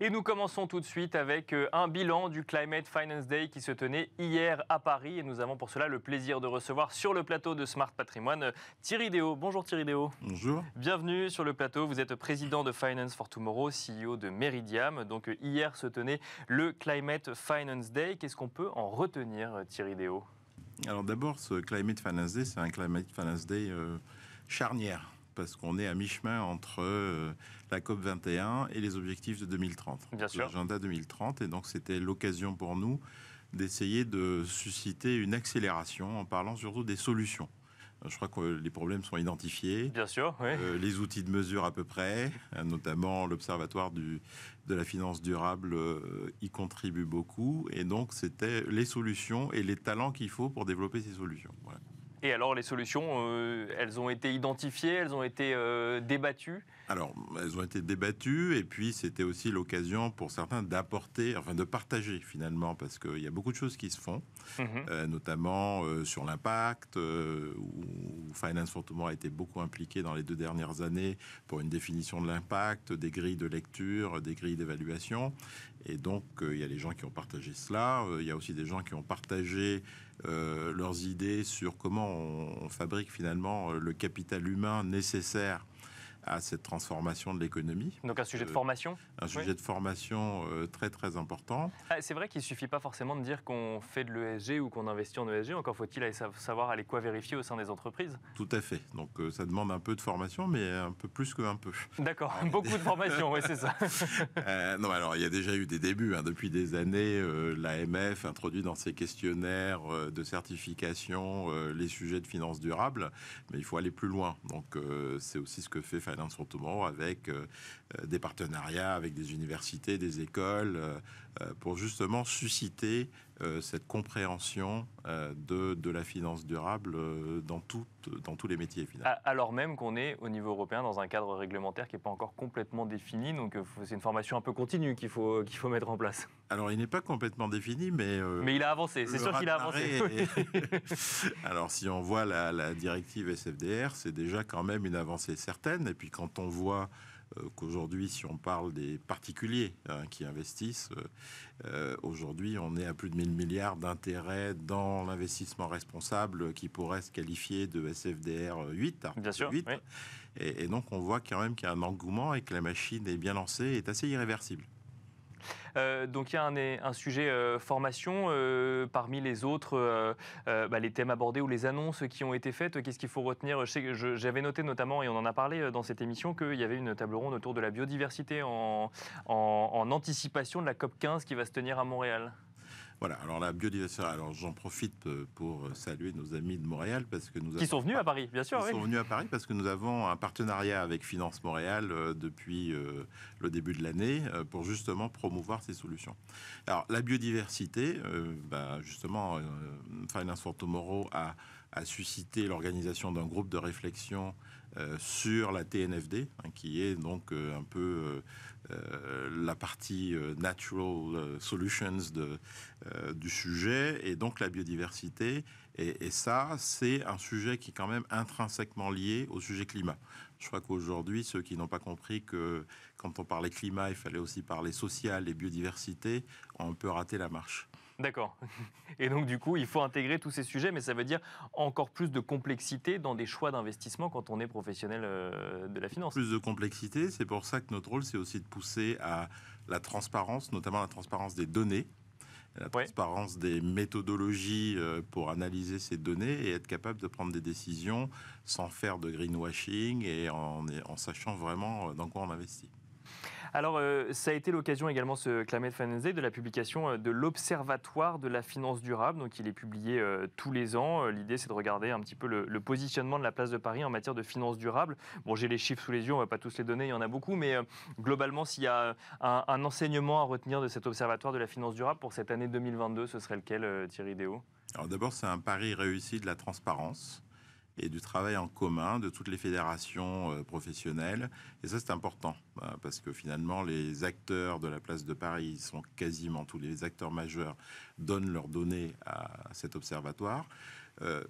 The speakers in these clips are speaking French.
Et nous commençons tout de suite avec euh, un bilan du Climate Finance Day qui se tenait hier à Paris. Et nous avons pour cela le plaisir de recevoir sur le plateau de Smart Patrimoine euh, Thierry Déo. Bonjour Thierry Déo. Bonjour. Bienvenue sur le plateau. Vous êtes président de Finance for Tomorrow, CEO de Meridiam. Donc euh, hier se tenait le Climate Finance Day. Qu'est-ce qu'on peut en retenir Thierry Déo alors d'abord, ce Climate Finance Day, c'est un Climate Finance Day charnière parce qu'on est à mi-chemin entre euh, la COP 21 et les objectifs de 2030. L'agenda 2030, et donc c'était l'occasion pour nous d'essayer de susciter une accélération en parlant surtout des solutions. Euh, je crois que les problèmes sont identifiés. Bien sûr, oui. Euh, les outils de mesure à peu près, hein, notamment l'Observatoire de la finance durable y contribue beaucoup. Et donc, c'était les solutions et les talents qu'il faut pour développer ces solutions. Voilà. Et alors les solutions, euh, elles ont été identifiées, elles ont été euh, débattues alors, elles ont été débattues et puis c'était aussi l'occasion pour certains d'apporter, enfin de partager finalement, parce qu'il y a beaucoup de choses qui se font, mhm. euh, notamment euh, sur l'impact, euh, où Finance for a été beaucoup impliqué dans les deux dernières années pour une définition de l'impact, des grilles de lecture, des grilles d'évaluation. Et donc, il y a les gens qui ont partagé cela, il y a aussi des gens qui ont partagé leurs idées sur comment on fabrique finalement le capital humain nécessaire à cette transformation de l'économie. Donc un sujet de euh, formation Un sujet de formation euh, très très important. Ah, c'est vrai qu'il ne suffit pas forcément de dire qu'on fait de l'ESG ou qu'on investit en ESG, encore faut-il savoir aller quoi vérifier au sein des entreprises. Tout à fait, donc euh, ça demande un peu de formation, mais un peu plus qu'un peu. D'accord, beaucoup de formation, oui c'est ça. non alors il y a déjà eu des débuts, hein. depuis des années, l'AMF introduit dans ses questionnaires de certification les sujets de finances durables, mais il faut aller plus loin, donc c'est aussi ce que fait avec euh, euh, des partenariats avec des universités, des écoles, euh, pour justement susciter euh, cette compréhension euh, de, de, la finance durable euh, dans, dans tous les métiers finalement. Alors même qu'on est au niveau européen dans un cadre réglementaire qui n'est pas encore complètement défini, donc c'est une formation un peu continue qu'il faut, qu'il faut mettre en place. Alors il n'est pas complètement défini, mais... mais il a avancé, c'est sûr qu'il a avancé. Alors si on voit la directive SFDR, c'est déjà quand même une avancée certaine, et puis quand on voit... Euh, qu'aujourd'hui, si on parle des particuliers hein, qui investissent, euh, euh, aujourd'hui, on est à plus de 1000 milliards d'intérêts dans l'investissement responsable qui pourrait se qualifier de SFDR 8. Hein, et, et, donc, on voit quand même qu'il y a un engouement et que la machine est bien lancée et est assez irréversible. Euh, donc il y a un, sujet euh, formation. Euh, parmi les autres, bah, les thèmes abordés ou les annonces qui ont été faites, qu'est-ce qu'il faut retenir J'avais noté notamment, et on en a parlé dans cette émission, qu'il y avait une table ronde autour de la biodiversité en anticipation de la COP 15 qui va se tenir à Montréal alors la biodiversité, alors j'en profite euh, pour euh, saluer nos amis de Montréal parce que nous Qui avons, sont venus à Paris, bien sûr. Ils sont venus à Paris parce que nous avons un partenariat avec Finance Montréal euh, depuis le début de l'année pour justement promouvoir ces solutions. Alors la biodiversité, bah, justement, Finance for Tomorrow a, a suscité l'organisation d'un groupe de réflexion euh, sur la TNFD, hein, qui est donc euh, un peu euh, la partie natural solutions de, du sujet, et donc la biodiversité. Et, et ça, c'est un sujet qui est quand même intrinsèquement lié au sujet climat. Je crois qu'aujourd'hui, ceux qui n'ont pas compris que quand on parlait climat, il fallait aussi parler social et biodiversité, on peut rater la marche. D'accord. Et donc du coup, il faut intégrer tous ces sujets, mais ça veut dire encore plus de complexité dans des choix d'investissement quand on est professionnel euh, de la finance. Plus de complexité, c'est pour ça que notre rôle, c'est aussi de pousser à la transparence, notamment la transparence des données la transparence des méthodologies euh, pour analyser ces données et être capable de prendre des décisions sans faire de greenwashing et en sachant vraiment euh, dans quoi on investit. Alors, euh, ça a été l'occasion également, ce Clamet Day, de la publication euh, de l'Observatoire de la finance durable. Donc, il est publié euh, tous les ans. L'idée, c'est de regarder un petit peu le, positionnement de la place de Paris en matière de finance durable. Bon, j'ai les chiffres sous les yeux, on ne va pas tous les donner, il y en a beaucoup, mais globalement, s'il y a un, un, enseignement à retenir de cet Observatoire de la finance durable pour cette année 2022, ce serait lequel, Thierry Déo alors d'abord, c'est un pari réussi de la transparence et du travail en commun de toutes les fédérations euh, professionnelles. Et ça, c'est important, euh, parce que finalement, les acteurs de la place de Paris, sont quasiment tous les acteurs majeurs, donnent leurs données à cet observatoire. Euh,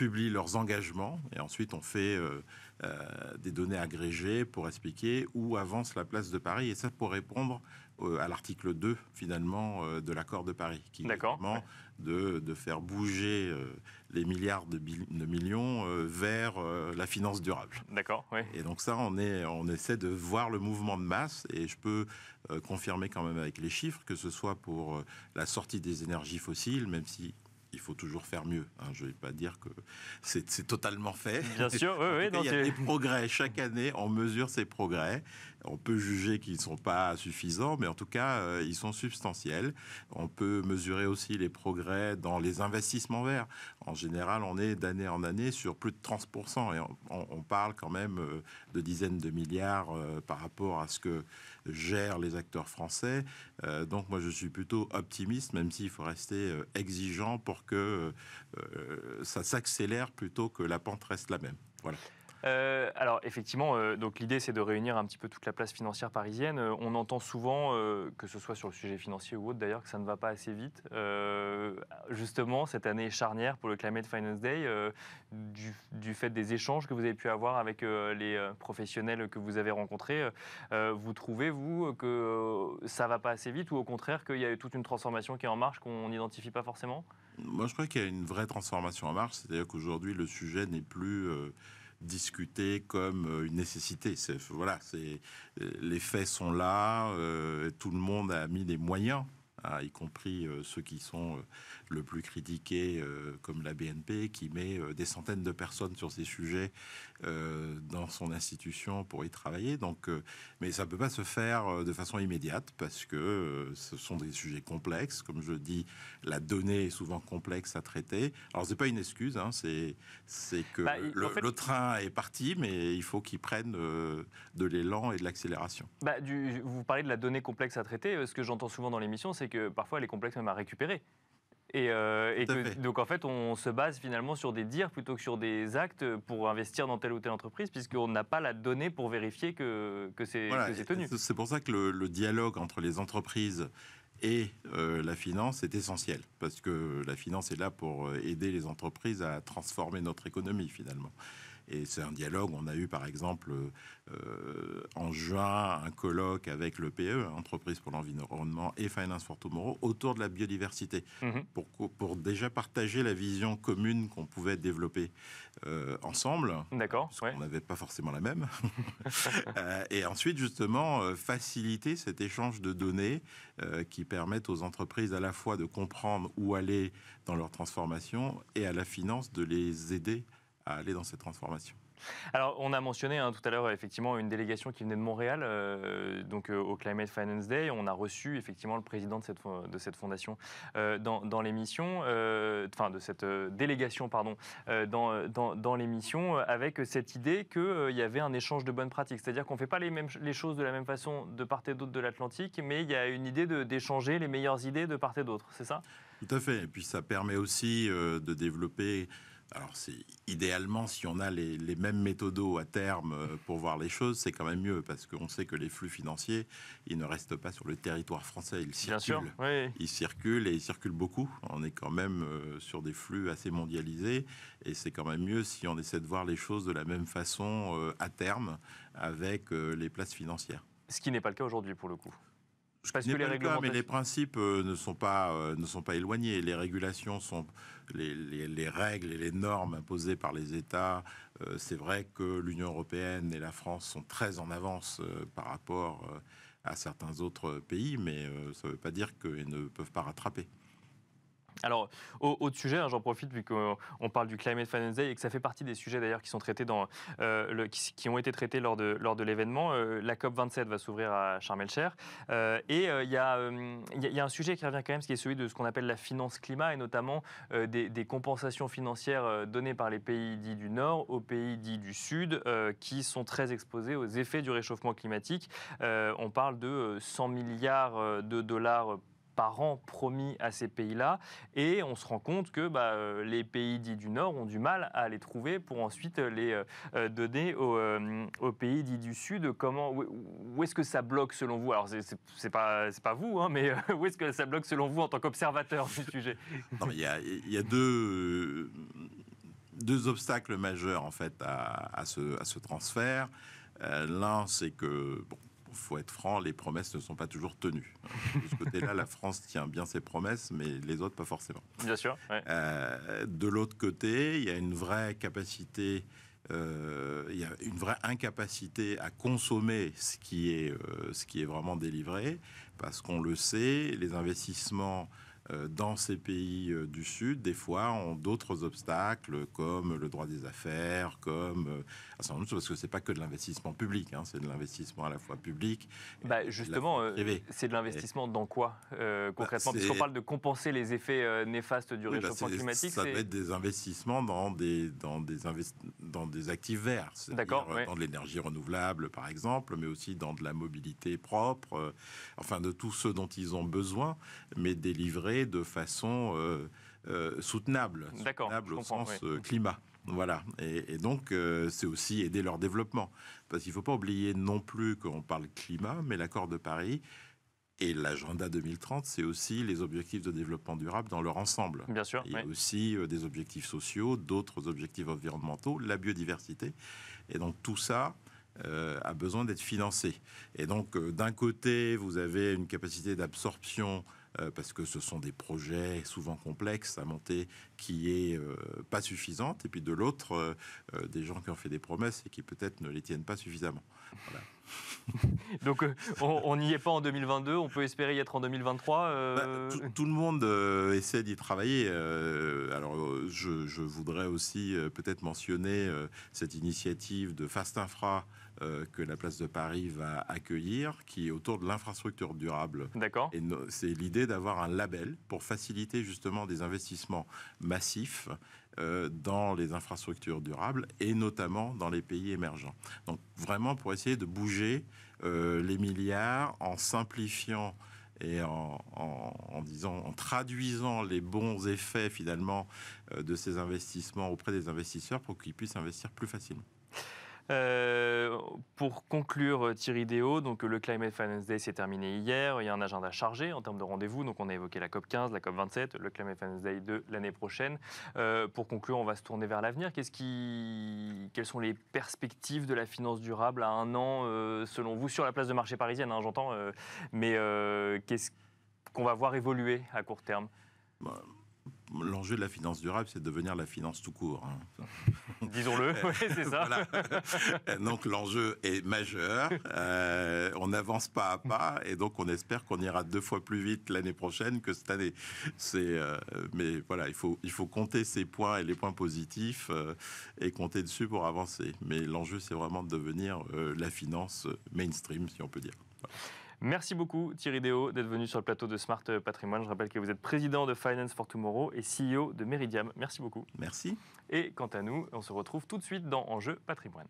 publient leurs engagements et ensuite on fait euh, euh, des données agrégées pour expliquer où avance la place de Paris et ça pour répondre euh, à l'article 2 finalement de l'accord de Paris qui est de, de, faire bouger les milliards de, de millions vers la finance durable. D'accord. oui Et donc ça on, est, on essaie de voir le mouvement de masse et je peux confirmer quand même avec les chiffres que ce soit pour la sortie des énergies fossiles même si il faut toujours faire mieux. Hein. je ne vais pas dire que c'est totalement fait. Bien il y a des progrès. Chaque année, on mesure ces progrès. On peut juger qu'ils ne sont pas suffisants, mais en tout cas, euh, ils sont substantiels. On peut mesurer aussi les progrès dans les investissements verts. En général, on est d'année en année sur plus de 30%. Et on, parle quand même euh, de dizaines de milliards euh, par rapport à ce que gèrent les acteurs français. donc moi, je suis plutôt optimiste, même s'il faut rester exigeant pour que ça s'accélère plutôt que la pente reste la même. Voilà. Euh, alors effectivement, euh, donc l'idée c'est de réunir un petit peu toute la place financière parisienne. Euh, on entend souvent, que ce soit sur le sujet financier ou autre d'ailleurs, que ça ne va pas assez vite. justement, cette année charnière pour le Climate Finance Day, du, du, fait des échanges que vous avez pu avoir avec les professionnels que vous avez rencontrés, vous trouvez vous que ça va pas assez vite ou au contraire qu'il y a toute une transformation qui est en marche qu'on n'identifie pas forcément Moi, je crois qu'il y a une vraie transformation en marche, c'est-à-dire qu'aujourd'hui le sujet n'est plus discuter comme euh, une nécessité. Voilà, euh, les faits sont là, euh, tout le monde a mis des moyens y compris euh, ceux qui sont euh, le plus critiqués, euh, comme la BNP, qui met des centaines de personnes sur ces sujets dans son institution pour y travailler. Donc, mais ça ne peut pas se faire de façon immédiate parce que ce sont des sujets complexes. Comme je dis, la donnée est souvent complexe à traiter. Alors, ce n'est pas une excuse, hein, c'est que bah, le, train est parti, mais il faut qu'il prenne de l'élan et de l'accélération. Bah, vous parlez de la donnée complexe à traiter. Ce que j'entends souvent dans l'émission, c'est que parfois elle est complexe même à récupérer. Et, euh, donc en fait, on se base finalement sur des dires plutôt que sur des actes pour investir dans telle ou telle entreprise, puisqu'on n'a pas la donnée pour vérifier que, que c'est tenu. C'est pour ça que le, dialogue entre les entreprises et euh, la finance est essentiel, parce que la finance est là pour euh, aider les entreprises à transformer notre économie finalement. Et c'est un dialogue. On a eu, par exemple, euh, en juin, un colloque avec le PE, Entreprise pour l'environnement, et Finance for Tomorrow, autour de la biodiversité, mhm. pour, pour déjà partager la vision commune qu'on pouvait développer euh, ensemble. D'accord. Parce n'avait pas forcément la même. Euh, et ensuite, justement, faciliter cet échange de données qui permettent aux entreprises à la fois de comprendre où aller dans leur transformation et à la finance de les aider aller dans cette transformation. Alors, on a mentionné hein, tout à l'heure effectivement une délégation qui venait de Montréal, euh, donc euh, au Climate Finance Day. On a reçu effectivement le président de cette, de cette fondation euh, dans, dans l'émission, enfin de cette délégation, pardon, dans, dans, l'émission, avec cette idée qu'il y avait un échange de bonnes pratiques. C'est-à-dire qu'on ne fait pas les, mêmes, les choses de la même façon de part et d'autre de l'Atlantique, mais il y a une idée d'échanger les meilleures idées de part et d'autre, c'est ça Tout à fait. Et puis ça permet aussi de développer alors, idéalement, si on a les, mêmes méthodos à terme euh, pour voir les choses, c'est quand même mieux parce qu'on sait que les flux financiers, ils ne restent pas sur le territoire français. Ils circulent. Ils circulent et ils circulent beaucoup. On est quand même euh, sur des flux assez mondialisés et c'est quand même mieux si on essaie de voir les choses de la même façon euh, à terme avec les places financières. Ce qui n'est pas le cas aujourd'hui pour le coup que les mais les principes euh, ne sont pas euh, ne sont pas éloignés. Les régulations sont les, les règles et les normes imposées par les États. Euh, c'est vrai que l'Union européenne et la France sont très en avance par rapport à certains autres pays, mais ça ne veut pas dire qu'ils ne peuvent pas rattraper. Alors, autre sujet, hein, j'en profite vu qu'on parle du Climate Finance Day et que ça fait partie des sujets d'ailleurs qui sont traités dans, euh, qui, ont été traités lors de, lors de l'événement. Euh, la COP 27 va s'ouvrir à Sharm Cher euh, et il y, y, a un sujet qui revient quand même, ce qui est celui de ce qu'on appelle la finance climat et notamment des, des, compensations financières données par les pays dits du Nord aux pays dits du Sud, qui sont très exposés aux effets du réchauffement climatique. on parle de 100 milliards de dollars par an promis à ces pays-là. Et on se rend compte que bah, euh, les pays dits du Nord ont du mal à les trouver pour ensuite euh, les euh, donner aux, pays dits du Sud. Comment, où, est-ce que ça bloque selon vous Alors, c'est pas, pas vous, hein, mais où est-ce que ça bloque selon vous en tant qu'observateur du sujet Il y, a, deux, deux obstacles majeurs en fait à, ce, à ce, transfert. L'un, c'est que faut être franc, les promesses ne sont pas toujours tenues. De ce côté-là, la France tient bien ses promesses, mais les autres pas forcément. Bien sûr. Euh, de l'autre côté, il y a une vraie capacité euh, il a une vraie incapacité à consommer ce qui est, euh, ce qui est vraiment délivré, parce qu'on le sait, les investissements euh, dans ces pays euh, du Sud, des fois, ont d'autres obstacles comme le droit des affaires, comme euh, parce que c'est pas que de l'investissement public, hein, c'est de l'investissement à la fois public. Bah, justement, c'est de l'investissement dans quoi bah, concrètement parle de compenser les effets néfastes du bah, réchauffement climatique. Ça va être des investissements dans des, dans des, dans des actifs verts, d'accord, dans de l'énergie renouvelable par exemple, mais aussi dans de la mobilité propre, enfin de tout ce dont ils ont besoin, mais délivrer de façon euh, euh, soutenable, soutenable au sens euh, climat. Voilà. Et, donc, c'est aussi aider leur développement. Parce qu'il ne faut pas oublier non plus qu'on parle climat, mais l'accord de Paris et l'agenda 2030, c'est aussi les objectifs de développement durable dans leur ensemble. Bien sûr. Il y a aussi des objectifs sociaux, d'autres objectifs environnementaux, la biodiversité. Et donc, tout ça, a besoin d'être financé. Et donc, d'un côté, vous avez une capacité d'absorption euh, parce que ce sont des projets souvent complexes à monter qui est euh, pas suffisante, et puis de l'autre, euh, des gens qui ont fait des promesses et qui peut-être ne les tiennent pas suffisamment. Donc on n'y est pas en 2022, on peut espérer y être en 2023. Bah, tout, le monde essaie d'y travailler. alors je, je, voudrais aussi peut-être mentionner cette initiative de Fast Infra euh, que la place de Paris va accueillir, qui est autour de l'infrastructure durable. D'accord. Et c'est l'idée d'avoir un label pour faciliter justement des investissements massifs euh, dans les infrastructures durables et notamment dans les pays émergents. Donc vraiment pour essayer de bouger euh, les milliards en simplifiant et en traduisant les bons effets finalement de ces investissements auprès des investisseurs pour qu'ils puissent investir plus facilement. Euh, pour conclure, euh, Thierry Déo, donc euh, le Climate Finance Day s'est terminé hier. Il y a un agenda chargé en termes de rendez-vous. Donc on a évoqué la COP 15, la COP 27, le Climate Finance Day de l'année prochaine. pour conclure, on va se tourner vers l'avenir. Qu'est-ce qui, quelles sont les perspectives de la finance durable à un an, selon vous, sur la place de marché parisienne hein, J'entends, mais qu'est-ce qu'on va voir évoluer à court terme bah, L'enjeu de la finance durable, c'est de devenir la finance tout court. Hein. Disons-le, euh, c'est ça. Euh, donc l'enjeu est majeur. Euh, on avance pas à pas et donc on espère qu'on ira deux fois plus vite l'année prochaine que cette année. mais voilà, il faut, il faut compter ses points et les points positifs et compter dessus pour avancer. Mais l'enjeu, c'est vraiment de devenir la finance mainstream, si on peut dire. Merci beaucoup Thierry Déo d'être venu sur le plateau de Smart Patrimoine. Je rappelle que vous êtes président de Finance for Tomorrow et CEO de Meridiam. Merci beaucoup. Merci. Et quant à nous, on se retrouve tout de suite dans Enjeu Patrimoine.